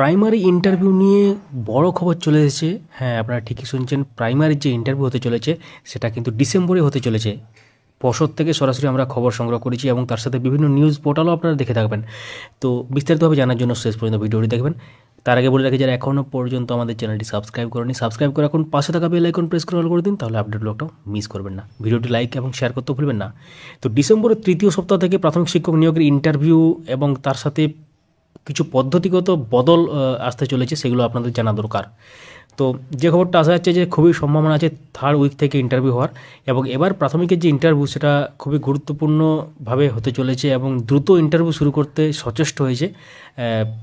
primary interview নিয়ে বড় খবর চলে এসেছে হ্যাঁ আপনারা ঠিকই শুনছেন প্রাইমারির যে ইন্টারভিউ হতে চলেছে সেটা কিন্তু ডিসেম্বরে হতে চলেছে পশদ থেকে সরাসরি আমরা খবর সংগ্রহ করেছি এবং তার সাথে বিভিন্ন নিউজ পোর্টালও আপনারা দেখে থাকবেন তো বিস্তারিতভাবে জানার জন্য শেষ পর্যন্ত ভিডিওটি দেখবেন তার আগে বলে রাখি যারা এখনও পর্যন্ত আমাদের চ্যানেলটি সাবস্ক্রাইব করেনি সাবস্ক্রাইব করে এখন পাশে থাকা বেল আইকন প্রেস করে করে দিন তাহলে আপডেট ব্লগটাও মিস করবেন না ভিডিওটি লাইক এবং শেয়ার করতে ভুলবেন না তো ডিসেম্বরের তৃতীয় সপ্তাহ থেকে প্রাথমিক শিক্ষক নিয়োগের ইন্টারভিউ এবং তার সাথে কিছু পদ্ধতিগত বদল আসতে চলেছে সেগুলো আপনাদের জানা দরকার তো যে খবরটা আসা যাচ্ছে যে খুবই সম্ভাবনা আছে থার্ড উইক থেকে ইন্টারভিউ হওয়ার এবং এবার প্রাথমিকের যে ইন্টারভিউ সেটা খুবই গুরুত্বপূর্ণভাবে হতে চলেছে এবং দ্রুত ইন্টারভিউ শুরু করতে সচেষ্ট হয়েছে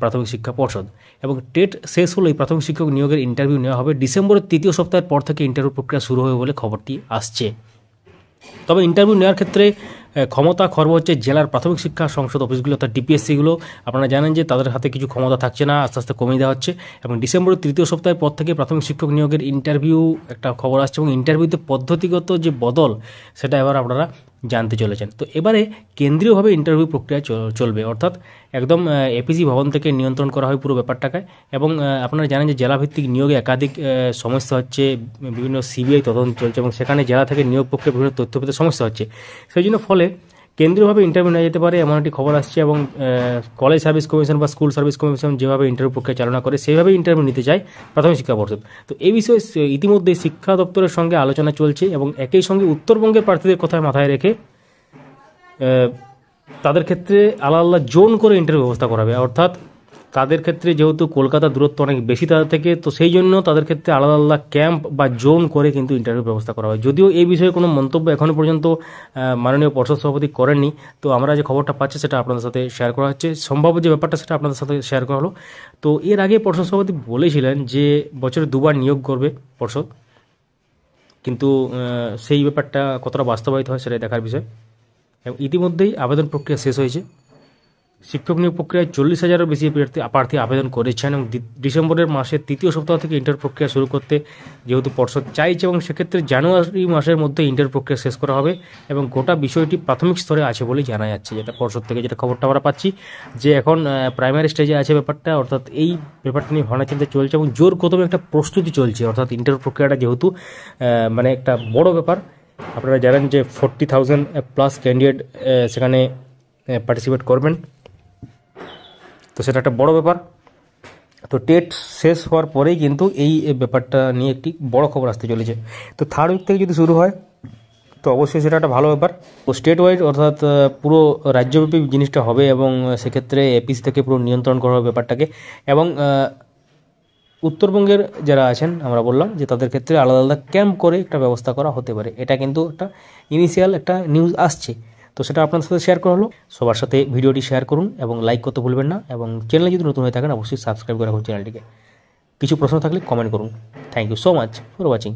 প্রাথমিক শিক্ষা পর্ষদ এবং টেট শেষ হলেই প্রাথমিক শিক্ষক নিয়োগের ইন্টারভিউ নেওয়া হবে ডিসেম্বরের তৃতীয় সপ্তাহের পর থেকে ইন্টারভিউ প্রক্রিয়া শুরু হবে বলে খবরটি আসছে তবে ইন্টারভিউ নেওয়ার ক্ষেত্রে ক্ষমতা খর্ব হচ্ছে জেলার প্রাথমিক শিক্ষা সংসদ অফিসগুলো অর্থাৎ ডিপিএসসিগুলো আপনারা জানেন যে তাদের হাতে কিছু ক্ষমতা থাকছে না আস্তে আস্তে কমিয়ে দেওয়া হচ্ছে এবং ডিসেম্বরের তৃতীয় সপ্তাহের পর থেকে প্রাথমিক শিক্ষক নিয়োগের ইন্টারভিউ একটা খবর আসছে এবং ইন্টারভিউতে পদ্ধতিগত যে বদল সেটা এবার আপনারা জানতে চলেছেন তো এবারে কেন্দ্রীয়ভাবে ইন্টারভিউ প্রক্রিয়া চলবে অর্থাৎ একদম এপিজি ভবন থেকে নিয়ন্ত্রণ করা হয় পুরো ব্যাপারটাকে এবং আপনারা জানেন যে জেলাভিত্তিক নিয়োগে একাধিক সমস্যা হচ্ছে বিভিন্ন সিবিআই তদন্ত চলছে এবং সেখানে জেলা থেকে নিয়োগ পক্ষে বিভিন্ন তথ্য পেতে সমস্যা হচ্ছে সেই জন্য ফলে কেন্দ্রীয়ভাবে ইন্টারভিউ নেওয়া যেতে পারে এমন একটি খবর আসছে এবং কলেজ সার্ভিস কমিশন বা স্কুল সার্ভিস কমিশন যেভাবে ইন্টারভিউ প্রক্রিয়া চালনা করে সেভাবে ইন্টারভিউ নিতে চায় প্রাথমিক শিক্ষা পর্ষদ তো এই বিষয়ে ইতিমধ্যে শিক্ষা দপ্তরের সঙ্গে আলোচনা চলছে এবং একই সঙ্গে উত্তরবঙ্গের প্রার্থীদের কথা মাথায় রেখে তাদের ক্ষেত্রে আলাদা আলাদা জোন করে ইন্টারভিউ ব্যবস্থা করাবে অর্থাৎ তাদের ক্ষেত্রে যেহেতু কলকাতা দূরত্ব অনেক বেশি তাদের থেকে তো সেই জন্য তাদের ক্ষেত্রে আলাদা আলাদা ক্যাম্প বা জোন করে কিন্তু ইন্টারভিউ ব্যবস্থা করা হয় যদিও এই বিষয়ে কোনো মন্তব্য এখনও পর্যন্ত মাননীয় পর্ষদ সভাপতি করেননি তো আমরা যে খবরটা পাচ্ছি সেটা আপনাদের সাথে শেয়ার করা হচ্ছে সম্ভাব্য যে ব্যাপারটা সেটা আপনাদের সাথে শেয়ার করা হলো তো এর আগে পর্ষদ সভাপতি বলেছিলেন যে বছরে দুবার নিয়োগ করবে পর্ষদ কিন্তু সেই ব্যাপারটা কতটা বাস্তবায়িত হয় সেটাই দেখার বিষয় এবং ইতিমধ্যেই আবেদন প্রক্রিয়া শেষ হয়েছে শিক্ষক নিয়োগ প্রক্রিয়ায় চল্লিশ হাজারের বেশি প্রার্থী আবেদন করেছেন এবং ডিসেম্বরের মাসের তৃতীয় সপ্তাহ থেকে ইন্টার প্রক্রিয়া শুরু করতে যেহেতু পর্ষদ চাইছে এবং সেক্ষেত্রে জানুয়ারি মাসের মধ্যে ইন্টার প্রক্রিয়া শেষ করা হবে এবং গোটা বিষয়টি প্রাথমিক স্তরে আছে বলে জানা যাচ্ছে যেটা পর্ষদ থেকে যেটা খবরটা আমরা পাচ্ছি যে এখন প্রাইমারি স্টেজে আছে ব্যাপারটা অর্থাৎ এই ব্যাপারটা নিয়ে ভাবনা চিন্তা চলছে এবং জোর কদমে একটা প্রস্তুতি চলছে অর্থাৎ ইন্টার প্রক্রিয়াটা যেহেতু মানে একটা বড় ব্যাপার আপনারা জানেন যে ফোর্টি থাউজেন্ড প্লাস ক্যান্ডিডেট সেখানে পার্টিসিপেট করবেন তো সেটা একটা বড় ব্যাপার তো টেট শেষ হওয়ার পরেই কিন্তু এই ব্যাপারটা নিয়ে একটি বড় খবর আসতে চলেছে তো থার্ড উইক থেকে যদি শুরু হয় তো অবশ্যই সেটা একটা ভালো ব্যাপার তো স্টেট ওয়াইড অর্থাৎ পুরো রাজ্যব্যাপী জিনিসটা হবে এবং সেক্ষেত্রে এপিসি থেকে পুরো নিয়ন্ত্রণ করা হবে ব্যাপারটাকে এবং উত্তরবঙ্গের যারা আছেন আমরা বললাম যে তাদের ক্ষেত্রে আলাদা আলাদা ক্যাম্প করে একটা ব্যবস্থা করা হতে পারে এটা কিন্তু একটা ইনিশিয়াল একটা নিউজ আসছে তো সেটা আপনার সাথে শেয়ার করা হলো সবার সাথে ভিডিওটি শেয়ার করুন এবং লাইক করতে ভুলবেন না এবং চ্যানেলে যদি নতুন হয়ে থাকেন অবশ্যই সাবস্ক্রাইব করে রাখুন চ্যানেলটিকে কিছু প্রশ্ন থাকলে কমেন্ট করুন thank you so much for watching